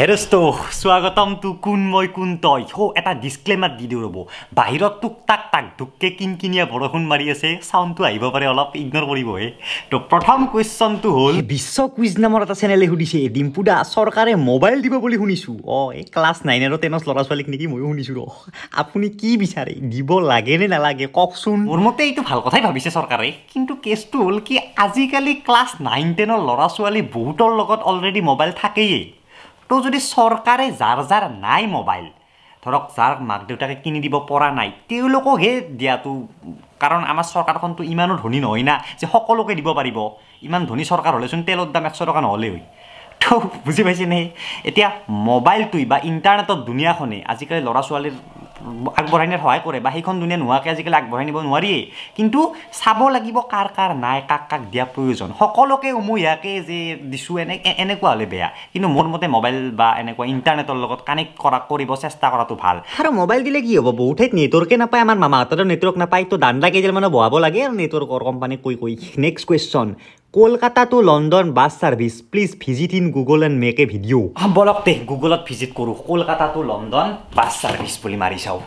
হেৰেষ্ট' স্বাগতম টু কোন মই কোন তই হৌ এটা ডিছক্লেমাৰ দি দিওঁ ৰ'ব বাহিৰত টুক টাক টাক ঢুককে কিনকিনীয়া বৰষুণ মাৰি আছে চাউণ্ডটো আহিব পাৰে অলপ ইগন'ৰ কৰিব হে তো প্ৰথম কুৱেশ্যনটো হ'ল বিশ্ব কুইজ নামৰ এটা চেনেলে সুধিছে ডিম্পুদা চৰকাৰে মোবাইল দিব বুলি শুনিছোঁ অঁ এই ক্লাছ নাইন আৰু টেনৰ ল'ৰা ছোৱালীক নেকি ময়ো শুনিছোঁ ৰ আপুনি কি বিচাৰে দিব লাগে নে নালাগে কওকচোন মোৰ মতে এইটো ভাল কথাই ভাবিছে চৰকাৰে কিন্তু কেছটো হ'ল কি আজিকালি ক্লাছ নাইন টেনৰ ল'ৰা ছোৱালী বহুতৰ লগত অলৰেডি মোবাইল থাকেই তো যদি চৰকাৰে যাৰ যাৰ নাই মোবাইল ধৰক যাৰ মাক দেউতাকে কিনি দিব পৰা নাই তেওঁলোককহে দিয়াটো কাৰণ আমাৰ চৰকাৰখনতো ইমানো ধনী নহয় না যে সকলোকে দিব পাৰিব ইমান ধনী চৰকাৰ হ'লেচোন তেলৰ দাম একশ টকা নহ'লে হয় তো বুজি পাইছেনে এতিয়া মোবাইলটোৱে বা ইণ্টাৰনেটৰ দুনিয়াখনে আজিকালি ল'ৰা ছোৱালীৰ আগবঢ়াই নিয়াত সহায় কৰে বা সেইখন দুনিয়া নোহোৱাকৈ আজিকালি আগবঢ়াই নিব নোৱাৰিয়েই কিন্তু চাব লাগিব কাৰ কাৰ নাই কাক কাক দিয়া প্ৰয়োজন সকলোকে ইয়াকে যে দিছোঁ এনে এনেকুৱা হ'লে বেয়া কিন্তু মোৰ মতে মোবাইল বা এনেকুৱা ইণ্টাৰনেটৰ লগত কানেক্ট কৰা কৰিব চেষ্টা কৰাটো ভাল আৰু মোবাইল দিলে কি হ'ব বহুত ঠাইত নেটৱৰ্কে নাপায় আমাৰ মামাহঁতৰ নেটৱৰ্ক নাপায় তো দান্দা কেইজনমানে বহাব লাগে আৰু নেটৱৰ্কৰ কোম্পানীক কৈ কৈ next question Kolkata to London bus service please visit in Google and make a video' বলক তে গুগলত ভিজিট কৰোঁ Kolkata to London bus service বুলি মাৰি চাওঁ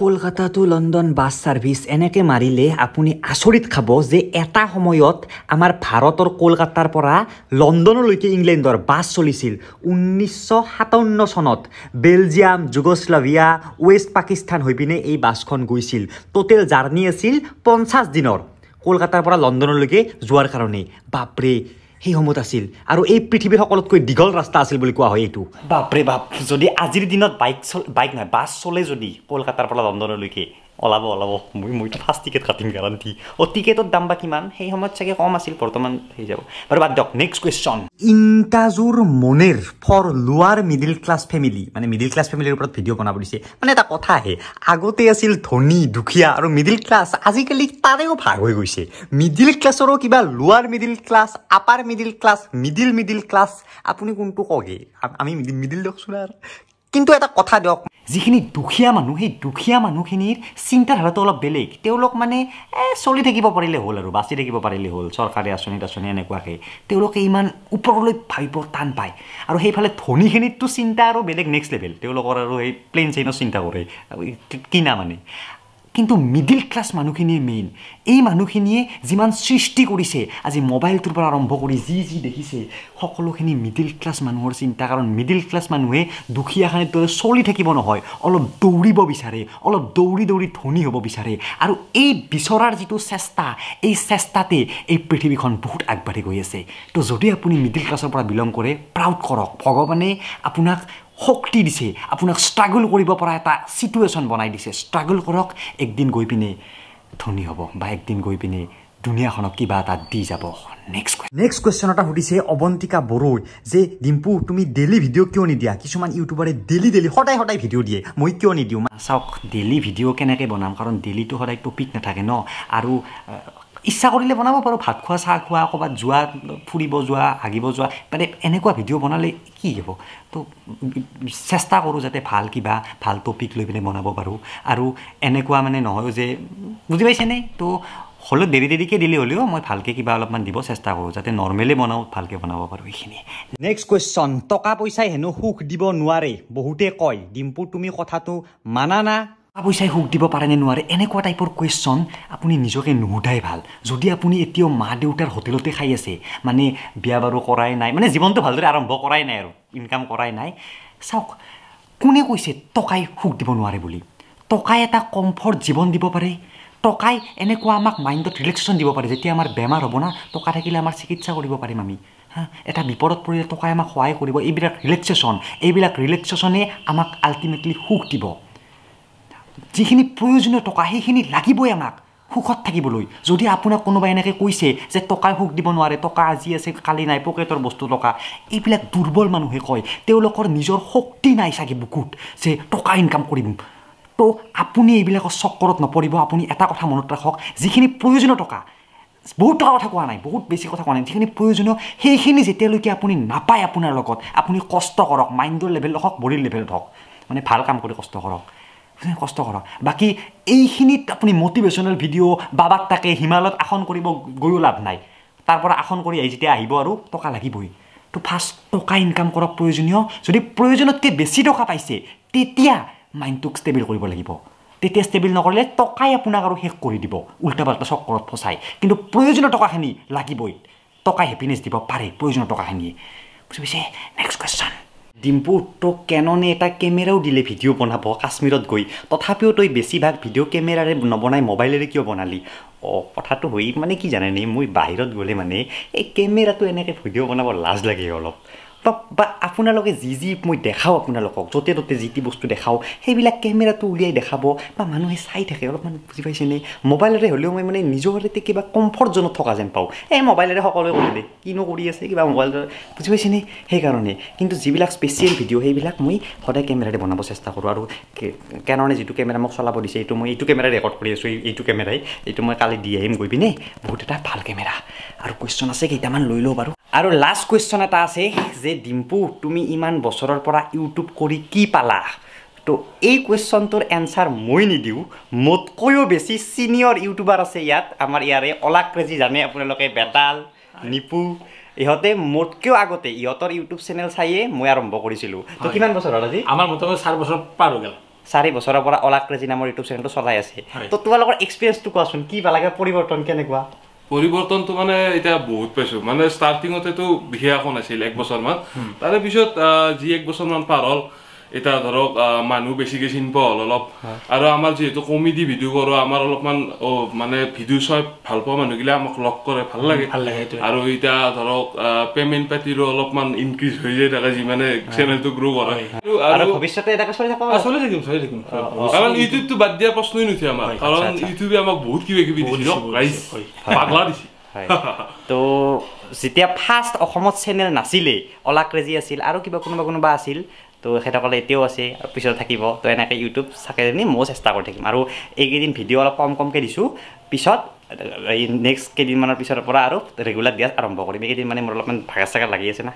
Kolkata to London bus service এনেকৈ মাৰিলে আপুনি আচৰিত খাব যে এটা সময়ত আমাৰ ভাৰতৰ কলকাতাৰ পৰা লণ্ডনলৈকে ইংলেণ্ডৰ বাছ চলিছিল ঊনৈছশ সাতাৱন্ন চনত বেলজিয়াম যুগশ্লাভিয়া ৱেষ্ট পাকিস্তান হৈ পিনে এই বাছখন গৈছিল ট'টেল জাৰ্ণি আছিল পঞ্চাছ দিনৰ কলকাতাৰ পৰা লণ্ডনলৈকে যোৱাৰ কাৰণে বাপৰে সেইসমূহ আছিল আৰু এই পৃথিৱীৰ সকলোতকৈ দীঘল ৰাস্তা আছিল বুলি কোৱা হয় এইটো বাপৰে বাপ যদি আজিৰ দিনত বাইক চল বাইক নাই বাছ চলে যদি কলকাতাৰ পৰা লণ্ডনলৈকে ওলাব ওলাব মই মইতো ফাৰ্ষ্ট টিকেট কাটিম গেৰাণ্টি অ' টিকেটৰ দাম বা কিমান সেই সময়ত চাগে কম আছিল বৰ্তমান হৈ যাব বাৰু বাদ দিয়ক নেক্সট কুৱেশ্যন ইণ্টাজুৰ মনেৰ for lower middle class family মানে মিডিল ক্লাছ ফেমিলিৰ ওপৰত ভিডিঅ' বনাব দিছে মানে এটা কথা আহে আগতে আছিল ধনী দুখীয়া আৰু মিডিল ক্লাছ আজিকালি তাৰেও ভাগ হৈ গৈছে মিডিল ক্লাছৰো কিবা lower middle class upper middle class middle middle class আপুনি কোনটো কগে আমি মিডিল দিয়কচোন আৰু কিন্তু এটা কথা দিয়ক যিখিনি দুখীয়া মানুহ সেই দুখীয়া মানুহখিনিৰ চিন্তাধাৰাটো অলপ বেলেগ তেওঁলোক মানে এই চলি থাকিব পাৰিলে হ'ল আৰু বাচি থাকিব পাৰিলে হ'ল চৰকাৰী আঁচনি তাচনি এনেকুৱাকৈ তেওঁলোকে ইমান ওপৰলৈ ভাবিব টান পায় আৰু সেইফালে ধনীখিনিতটো চিন্তা আৰু বেলেগ নেক্সট লেভেল তেওঁলোকৰ আৰু সেই প্লেইন চেইনৰ চিন্তা কৰে কিনা মানে কিন্তু মিডিল ক্লাছ মানুহখিনিয়ে মেইন এই মানুহখিনিয়ে যিমান সৃষ্টি কৰিছে আজি মোবাইলটোৰ পৰা আৰম্ভ কৰি যি যি দেখিছে সকলোখিনি মিডিল ক্লাছ মানুহৰ চিন্তা কাৰণ মিডিল ক্লাছ মানুহে দুখীয়াখানিত চলি থাকিব নহয় অলপ দৌৰিব বিচাৰে অলপ দৌৰি দৌৰি ধনী হ'ব বিচাৰে আৰু এই বিচৰাৰ যিটো চেষ্টা এই চেষ্টাতে এই পৃথিৱীখন বহুত আগবাঢ়ি গৈ আছে তো যদি আপুনি মিডিল ক্লাছৰ পৰা বিলং কৰে প্ৰাউড কৰক ভগৱানে আপোনাক শক্তি দিছে আপোনাক ষ্ট্ৰাগল কৰিব পৰা এটা চিটুৱেশ্যন বনাই দিছে ষ্ট্ৰাগল কৰক একদিন গৈ পিনে ধনী হ'ব বা একদিন গৈ পিনে ধুনীয়াখনক কিবা এটা দি যাব নেক্সট কুৱেশ্যন নেক্সট কুৱেশ্যন এটা সুধিছে অৱন্তিকা বড়োই যে ডিম্পু তুমি ডেইলি ভিডিঅ' কিয় নিদিয়া কিছুমান ইউটিউবাৰে ডেইলি ডেইলি সদায় সদায় ভিডিঅ' দিয়ে মই কিয় নিদিওঁ চাওক ডেইলি ভিডিঅ' কেনেকৈ বনাম কাৰণ ডেইলিটো সদায় টপিক নাথাকে ন আৰু ইচ্ছা কৰিলে বনাব পাৰোঁ ভাত খোৱা চাহ খোৱা ক'ৰবাত যোৱা ফুৰিব যোৱা হাগিব যোৱা মানে এনেকুৱা ভিডিঅ' বনালে কি হ'ব তো চেষ্টা কৰোঁ যাতে ভাল কিবা ভাল টপিক লৈ পিনে বনাব পাৰোঁ আৰু এনেকুৱা মানে নহয় যে বুজি পাইছেনে তো হলেও দেৰি দেৰিকৈ দিলে হ'লেও মই ভালকৈ কিবা অলপমান দিব চেষ্টা কৰোঁ যাতে নৰ্মেলি বনাওঁ ভালকৈ বনাব পাৰোঁ এইখিনি নেক্সট কুৱেশ্যন টকা পইচাই হেনো সুখ দিব নোৱাৰে বহুতে কয় ডিম্পু তুমি কথাটো মানা না টকা পইচাই সুখ দিব পাৰে নে নোৱাৰে এনেকুৱা টাইপৰ কুৱেশ্যন আপুনি নিজকে নুসোধাই ভাল যদি আপুনি এতিয়াও মা দেউতাৰ হোটেলতে খাই আছে মানে বিয়া বাৰু কৰাই নাই মানে জীৱনটো ভালদৰে আৰম্ভ কৰাই নাই আৰু ইনকাম কৰাই নাই চাওক কোনে কৈছে টকাই সুখ দিব নোৱাৰে বুলি টকাই এটা কমফৰ্ট জীৱন দিব পাৰে টকাই এনেকুৱা আমাক মাইণ্ডত ৰিলেক্সেশ্যন দিব পাৰে যেতিয়া আমাৰ বেমাৰ হ'ব না টকা থাকিলে আমাৰ চিকিৎসা কৰিব পাৰিম আমি হা এটা বিপদত পৰিলে টকাই আমাক সহায় কৰিব এইবিলাক ৰিলেক্সেশ্যন এইবিলাক ৰিলেক্সেশ্যনে আমাক আল্টিমেটলি সুখ দিব যিখিনি প্ৰয়োজনীয় টকা সেইখিনি লাগিবই আমাক সুখত থাকিবলৈ যদি আপোনাক কোনোবাই এনেকৈ কৈছে যে টকাই সুখ দিব নোৱাৰে টকা আজি আছে কালি নাই পকেটৰ বস্তু টকা এইবিলাক দুৰ্বল মানুহে কয় তেওঁলোকৰ নিজৰ শক্তি নাই চাগে বুকুত যে টকা ইনকাম কৰিম তো আপুনি এইবিলাকৰ চক্কৰত নপৰিব আপুনি এটা কথা মনত ৰাখক যিখিনি প্ৰয়োজনীয় টকা বহুত টকাৰ কথা কোৱা নাই বহুত বেছি কথা কোৱা নাই যিখিনি প্ৰয়োজনীয় সেইখিনি যেতিয়ালৈকে আপুনি নাপায় আপোনাৰ লগত আপুনি কষ্ট কৰক মাইণ্ডৰ লেভেলত হওক বডীৰ লেভেলত হওক মানে ভাল কাম কৰি কষ্ট কৰক কষ্ট কৰক বাকী এইখিনিত আপুনি মটিভেশ্যনেল ভিডিঅ' বাবাত তাকে হিমালয়ত আসন কৰিব গৈও লাভ নাই তাৰ পৰা আসন কৰি আহি যেতিয়া আহিব আৰু টকা লাগিবই তো ফাৰ্ষ্ট টকা ইনকাম কৰক প্ৰয়োজনীয় যদি প্ৰয়োজনতকৈ বেছি টকা পাইছে তেতিয়া মাইণ্ডটোক ষ্টেবিল কৰিব লাগিব তেতিয়া ষ্টেবিল নকৰিলে টকাই আপোনাক আৰু শেষ কৰি দিব উল্টা পাল্টা চক্ৰত ফচাই কিন্তু প্ৰয়োজনীয় টকাখিনি লাগিবই টকাই হেপিনেছ দিব পাৰে প্ৰয়োজনীয় টকাখিনিয়ে বুজি পাইছে নেক্সট কুৱেশ্যন ডিম্পু তোক কেননে এটা কেমেৰাও দিলে ভিডিঅ' বনাব কাশ্মীৰত গৈ তথাপিও তই বেছিভাগ ভিডিঅ' কেমেৰাৰে নবনাই মোবাইলেৰে কিয় বনালি অঁ কথাটো হৈ মানে কি জানে নি মই বাহিৰত গ'লে মানে এই কেমেৰাটো এনেকৈ ভিডিঅ' বনাব লাজ লাগে অলপ টপ বা আপোনালোকে যি যি মই দেখাওঁ আপোনালোকক য'তে ত'তে যি টি বস্তু দেখাওঁ সেইবিলাক কেমেৰাটো উলিয়াই দেখাব বা মানুহে চাই থাকে অলপমান বুজি পাইছেনে মোবাইলেৰে হ'লেও মই মানে নিজৰে কিবা কমফৰ্টজনত থকা যেন পাওঁ এই মোবাইলেৰে সকলোৱে কৰিলে কিনো কৰি আছে কিবা মোবাইলৰ বুজি পাইছেনে সেইকাৰণে কিন্তু যিবিলাক স্পেচিয়েল ভিডিঅ' সেইবিলাক মই সদায় কেমেৰাৰে বনাব চেষ্টা কৰোঁ আৰু কেনে যিটো কেমেৰা মোক চলাব দিছে এইটো মই এইটো কেমেৰা ৰেকৰ্ড কৰি আছোঁ এইটো কেমেৰাই এইটো মই কালি দি আহিম গৈ পিনে বহুত এটা ভাল কেমেৰা আৰু কুৱেশ্যন আছে কেইটামান লৈ লওঁ বাৰু আৰু লাষ্ট কুৱেশ্যন এটা আছে যে ডিম্পু তুমি ইমান বছৰৰ পৰা ইউটিউব কৰি কি পালা তো এই কুৱেশ্যনটোৰ এনচাৰ মই নিদিওঁ মোতকৈও বেছি চিনিয়ৰ ইউটিউবাৰ আছে ইয়াত আমাৰ ইয়াৰে অলাক্ৰেজি জানে আপোনালোকে বেতাল নিপু ইহঁতে মোতকৈও আগতে ইহঁতৰ ইউটিউব চেনেল চাইয়ে মই আৰম্ভ কৰিছিলোঁ তো কিমান বছৰ আজি আমাৰ মতে চাৰি বছৰ পাৰ হৈ গ'ল চাৰি বছৰৰ পৰা অলাক্ৰেজি নামৰ ইউটিউব চেনেলটো চলাই আছে তো তোমালোকৰ এক্সপিৰিয়েঞ্চটো কোৱাচোন কি পালাগে পৰিৱৰ্তন কেনেকুৱা পৰিৱৰ্তনটো মানে এতিয়া বহুত পাইছো মানে ষ্টাৰ্টিঙতেতো বিশেষ একো নাছিল এক বছৰমান তাৰে পিছত যি এক বছৰমান পাৰ হ'ল এটা ধৰক মানুহ বেছিকৈ চিনি পাওঁ অলপ আৰু আমাৰ যিহেতু কমেডি ভিডিঅ' কৰোঁ আমাৰ অলপমান মানে ভিডিঅ' চাই ভাল পোৱা মানুহগিলা আমাক লগ কৰে ভাল লাগে ভাল লাগে আৰু এতিয়া ধৰক পেমেণ্ট পাতিৰো অলপমান ইনক্ৰিজ হৈ যায় থাকে যিমানে চেনেলটো গ্ৰ' কৰে কাৰণ ইউটিউবটো বাদ দিয়া প্ৰশ্নই নুঠে আমাৰ কাৰণ ইউটিউবে আমাক বহুত কিবা কিবি তো যেতিয়া ফাৰ্ষ্ট অসমত চেনেল নাছিলেই অলা ক্ৰেজি আছিল আৰু কিবা কোনোবা কোনোবা আছিল তো তেখেতসকলে এতিয়াও আছে আৰু পিছত থাকিব তো এনেকৈ ইউটিউব চাকে জানি ময়ো চেষ্টা কৰি থাকিম আৰু এইকেইদিন ভিডিঅ' অলপ কম কমকৈ দিছোঁ পিছত এই নেক্সট কেইদিনমানৰ পিছৰ পৰা আৰু ৰেগুলাৰ দিয়া আৰম্ভ কৰিম এইকেইদিন মানে মোৰ অলপমান ভাগে চাগে লাগি আছে না